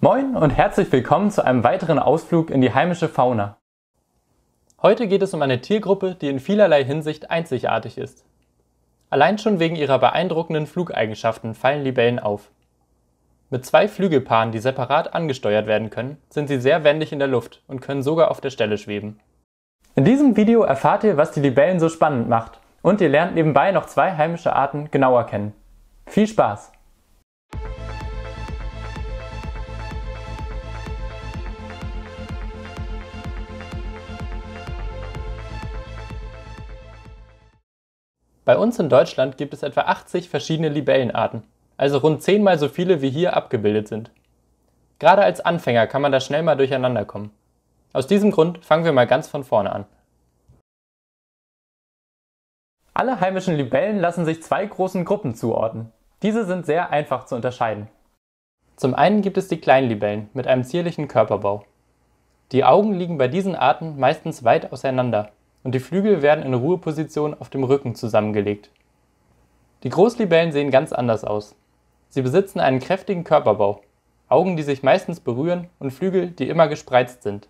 Moin und herzlich willkommen zu einem weiteren Ausflug in die heimische Fauna. Heute geht es um eine Tiergruppe, die in vielerlei Hinsicht einzigartig ist. Allein schon wegen ihrer beeindruckenden Flugeigenschaften fallen Libellen auf. Mit zwei Flügelpaaren, die separat angesteuert werden können, sind sie sehr wendig in der Luft und können sogar auf der Stelle schweben. In diesem Video erfahrt ihr, was die Libellen so spannend macht und ihr lernt nebenbei noch zwei heimische Arten genauer kennen. Viel Spaß! Bei uns in Deutschland gibt es etwa 80 verschiedene Libellenarten, also rund zehnmal so viele wie hier abgebildet sind. Gerade als Anfänger kann man da schnell mal durcheinander kommen. Aus diesem Grund fangen wir mal ganz von vorne an. Alle heimischen Libellen lassen sich zwei großen Gruppen zuordnen. Diese sind sehr einfach zu unterscheiden. Zum einen gibt es die Kleinlibellen mit einem zierlichen Körperbau. Die Augen liegen bei diesen Arten meistens weit auseinander und die Flügel werden in Ruheposition auf dem Rücken zusammengelegt. Die Großlibellen sehen ganz anders aus. Sie besitzen einen kräftigen Körperbau, Augen, die sich meistens berühren und Flügel, die immer gespreizt sind.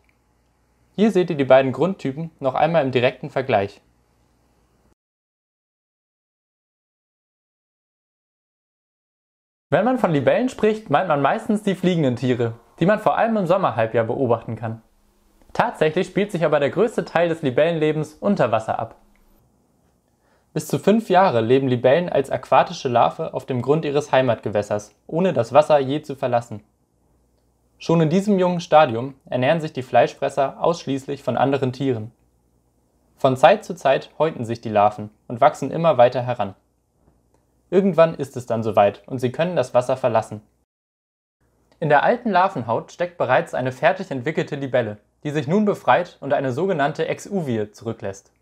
Hier seht ihr die beiden Grundtypen noch einmal im direkten Vergleich. Wenn man von Libellen spricht, meint man meistens die fliegenden Tiere, die man vor allem im Sommerhalbjahr beobachten kann. Tatsächlich spielt sich aber der größte Teil des Libellenlebens unter Wasser ab. Bis zu fünf Jahre leben Libellen als aquatische Larve auf dem Grund ihres Heimatgewässers, ohne das Wasser je zu verlassen. Schon in diesem jungen Stadium ernähren sich die Fleischfresser ausschließlich von anderen Tieren. Von Zeit zu Zeit häuten sich die Larven und wachsen immer weiter heran. Irgendwann ist es dann soweit und sie können das Wasser verlassen. In der alten Larvenhaut steckt bereits eine fertig entwickelte Libelle die sich nun befreit und eine sogenannte Exuvie zurücklässt.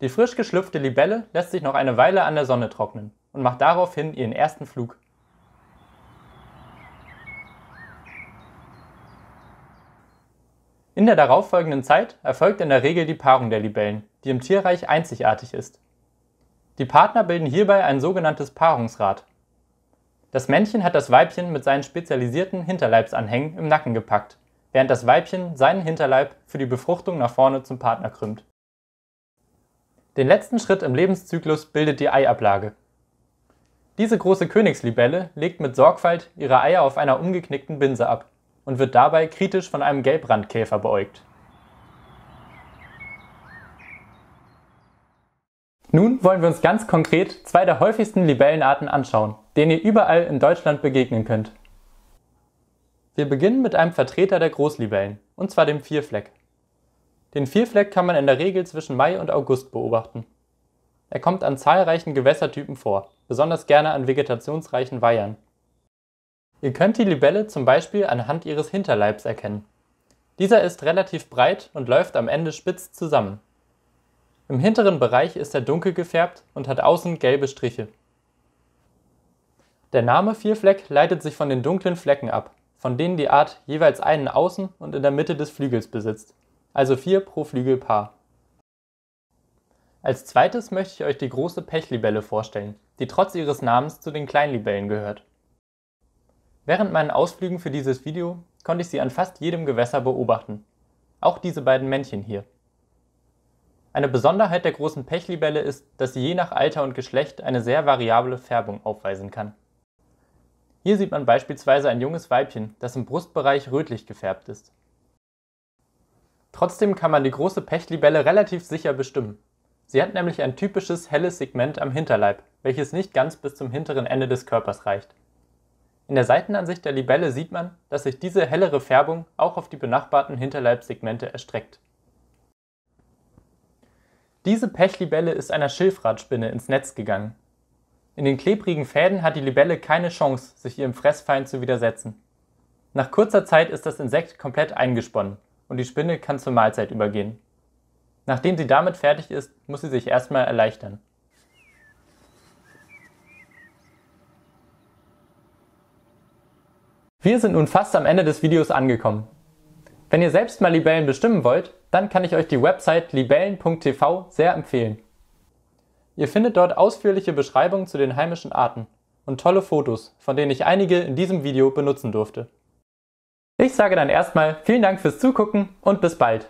Die frisch geschlüpfte Libelle lässt sich noch eine Weile an der Sonne trocknen und macht daraufhin ihren ersten Flug. In der darauffolgenden Zeit erfolgt in der Regel die Paarung der Libellen, die im Tierreich einzigartig ist. Die Partner bilden hierbei ein sogenanntes Paarungsrad. Das Männchen hat das Weibchen mit seinen spezialisierten Hinterleibsanhängen im Nacken gepackt während das Weibchen seinen Hinterleib für die Befruchtung nach vorne zum Partner krümmt. Den letzten Schritt im Lebenszyklus bildet die Eiablage. Diese große Königslibelle legt mit Sorgfalt ihre Eier auf einer umgeknickten Binse ab und wird dabei kritisch von einem Gelbrandkäfer beäugt. Nun wollen wir uns ganz konkret zwei der häufigsten Libellenarten anschauen, denen ihr überall in Deutschland begegnen könnt. Wir beginnen mit einem Vertreter der Großlibellen, und zwar dem Vierfleck. Den Vierfleck kann man in der Regel zwischen Mai und August beobachten. Er kommt an zahlreichen Gewässertypen vor, besonders gerne an vegetationsreichen Weihern. Ihr könnt die Libelle zum Beispiel anhand ihres Hinterleibs erkennen. Dieser ist relativ breit und läuft am Ende spitz zusammen. Im hinteren Bereich ist er dunkel gefärbt und hat außen gelbe Striche. Der Name Vierfleck leitet sich von den dunklen Flecken ab, von denen die Art jeweils einen außen und in der Mitte des Flügels besitzt, also vier pro Flügelpaar. Als zweites möchte ich euch die Große Pechlibelle vorstellen, die trotz ihres Namens zu den Kleinlibellen gehört. Während meinen Ausflügen für dieses Video konnte ich sie an fast jedem Gewässer beobachten, auch diese beiden Männchen hier. Eine Besonderheit der Großen Pechlibelle ist, dass sie je nach Alter und Geschlecht eine sehr variable Färbung aufweisen kann. Hier sieht man beispielsweise ein junges Weibchen, das im Brustbereich rötlich gefärbt ist. Trotzdem kann man die große Pechlibelle relativ sicher bestimmen. Sie hat nämlich ein typisches helles Segment am Hinterleib, welches nicht ganz bis zum hinteren Ende des Körpers reicht. In der Seitenansicht der Libelle sieht man, dass sich diese hellere Färbung auch auf die benachbarten Hinterleibsegmente erstreckt. Diese Pechlibelle ist einer Schilfradspinne ins Netz gegangen in den klebrigen Fäden hat die Libelle keine Chance, sich ihrem Fressfeind zu widersetzen. Nach kurzer Zeit ist das Insekt komplett eingesponnen und die Spinne kann zur Mahlzeit übergehen. Nachdem sie damit fertig ist, muss sie sich erstmal erleichtern. Wir sind nun fast am Ende des Videos angekommen. Wenn ihr selbst mal Libellen bestimmen wollt, dann kann ich euch die Website libellen.tv sehr empfehlen. Ihr findet dort ausführliche Beschreibungen zu den heimischen Arten und tolle Fotos, von denen ich einige in diesem Video benutzen durfte. Ich sage dann erstmal vielen Dank fürs Zugucken und bis bald.